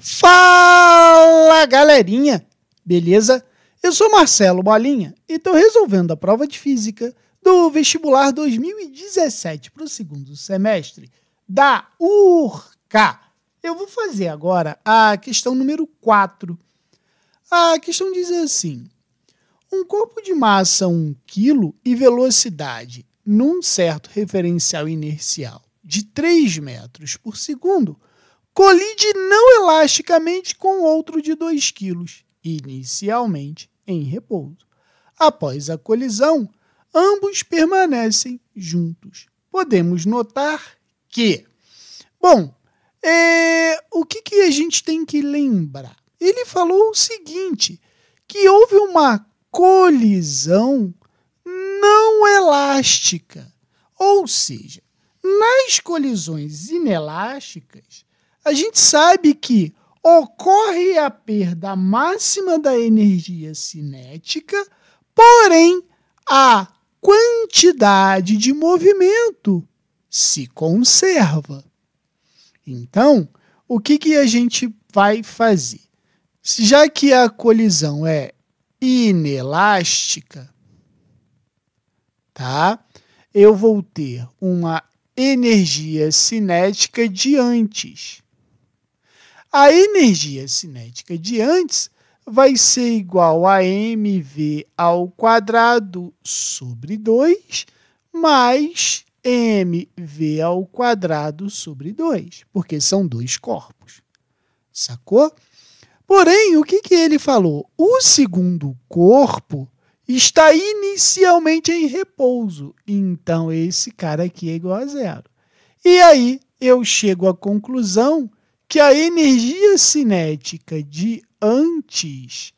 Fala galerinha, beleza? Eu sou Marcelo Bolinha e estou resolvendo a prova de física do vestibular 2017 para o segundo semestre da URCA. Eu vou fazer agora a questão número 4. A questão diz assim: um corpo de massa 1 kg e velocidade num certo referencial inercial de 3 metros por segundo colide não elasticamente com outro de 2 kg, inicialmente em repouso. Após a colisão, ambos permanecem juntos. Podemos notar que. Bom, é, o que, que a gente tem que lembrar? Ele falou o seguinte: que houve uma colisão não elástica. Ou seja, nas colisões inelásticas, a gente sabe que ocorre a perda máxima da energia cinética, porém a quantidade de movimento se conserva. Então, o que, que a gente vai fazer? Já que a colisão é inelástica, tá? Eu vou ter uma energia cinética de antes. A energia cinética de antes vai ser igual a mv ao quadrado sobre 2 mais mv ao quadrado sobre 2, porque são dois corpos. Sacou? Porém, o que, que ele falou? O segundo corpo está inicialmente em repouso. Então, esse cara aqui é igual a zero. E aí, eu chego à conclusão que a energia cinética de antes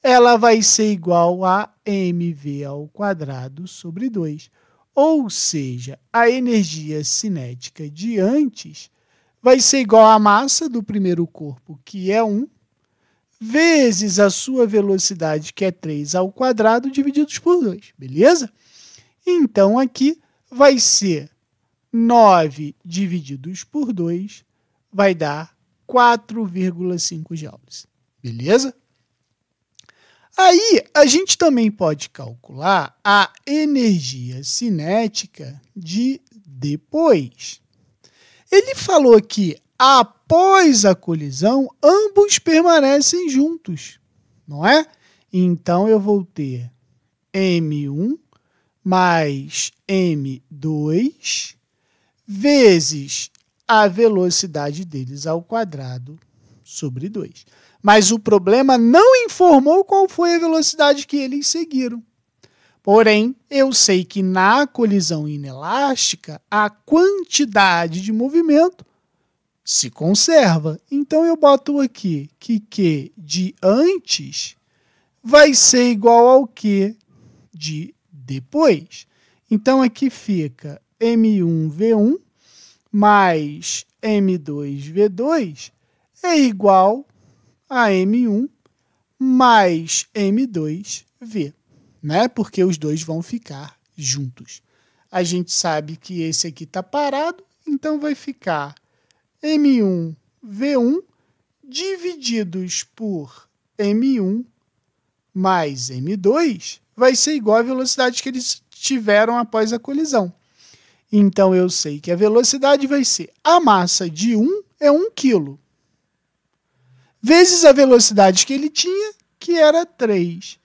ela vai ser igual a mv ao quadrado sobre 2. Ou seja, a energia cinética de antes vai ser igual à massa do primeiro corpo, que é 1, vezes a sua velocidade, que é 3 ao quadrado, divididos por 2, beleza? Então aqui vai ser 9 divididos por 2, vai dar 4,5 joules. Beleza? Aí a gente também pode calcular a energia cinética de depois. Ele falou que após a colisão, ambos permanecem juntos, não é? Então eu vou ter M1 mais M2 vezes a velocidade deles ao quadrado sobre 2. Mas o problema não informou qual foi a velocidade que eles seguiram. Porém, eu sei que na colisão inelástica, a quantidade de movimento se conserva. Então eu boto aqui que Q de antes vai ser igual ao Q de depois. Então aqui fica M1V1 mais M2V2 é igual a M1 mais M2V, né? Porque os dois vão ficar juntos. A gente sabe que esse aqui está parado, então vai ficar M1V1 divididos por M1 mais M2 vai ser igual à velocidade que eles tiveram após a colisão. Então eu sei que a velocidade vai ser a massa de 1 é 1 kg, vezes a velocidade que ele tinha, que era 3,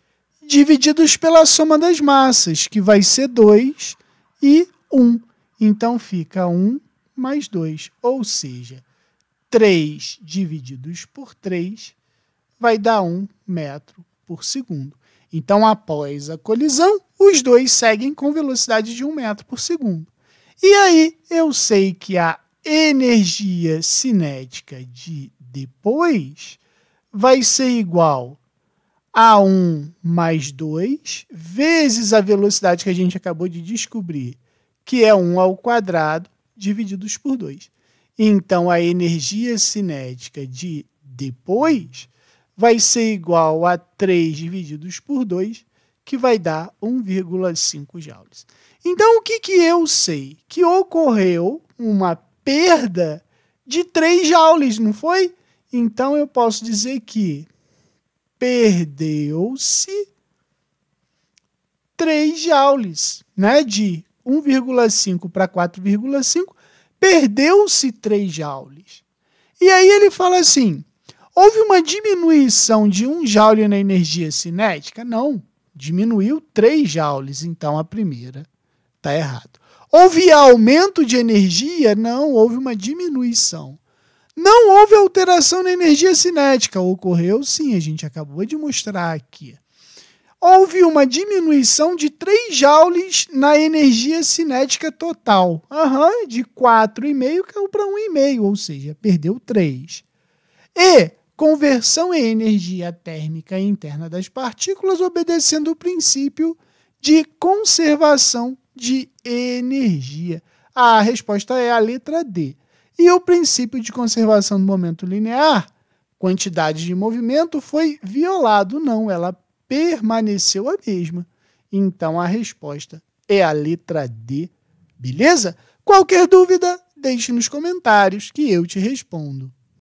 divididos pela soma das massas, que vai ser 2 e 1. Então fica 1 mais 2, ou seja, 3 divididos por 3 vai dar 1 metro por segundo. Então, após a colisão, os dois seguem com velocidade de 1 metro por segundo. E aí eu sei que a energia cinética de depois vai ser igual a 1 mais 2 vezes a velocidade que a gente acabou de descobrir, que é 1 ao quadrado divididos por 2. Então a energia cinética de depois vai ser igual a 3 divididos por 2 que vai dar 1,5 joules. Então, o que, que eu sei? Que ocorreu uma perda de 3 joules, não foi? Então, eu posso dizer que perdeu-se 3 joules, né? De 1,5 para 4,5, perdeu-se 3 joules. E aí ele fala assim: houve uma diminuição de 1 joule na energia cinética? Não diminuiu 3 joules, então a primeira está errado. Houve aumento de energia? Não, houve uma diminuição. Não houve alteração na energia cinética. Ocorreu sim, a gente acabou de mostrar aqui. Houve uma diminuição de 3 joules na energia cinética total. Uhum, de 4,5 caiu para 1,5, ou seja, perdeu 3. E conversão em energia térmica interna das partículas, obedecendo o princípio de conservação de energia. A resposta é a letra D. E o princípio de conservação do momento linear, quantidade de movimento, foi violado. Não, ela permaneceu a mesma. Então a resposta é a letra D. Beleza? Qualquer dúvida, deixe nos comentários que eu te respondo.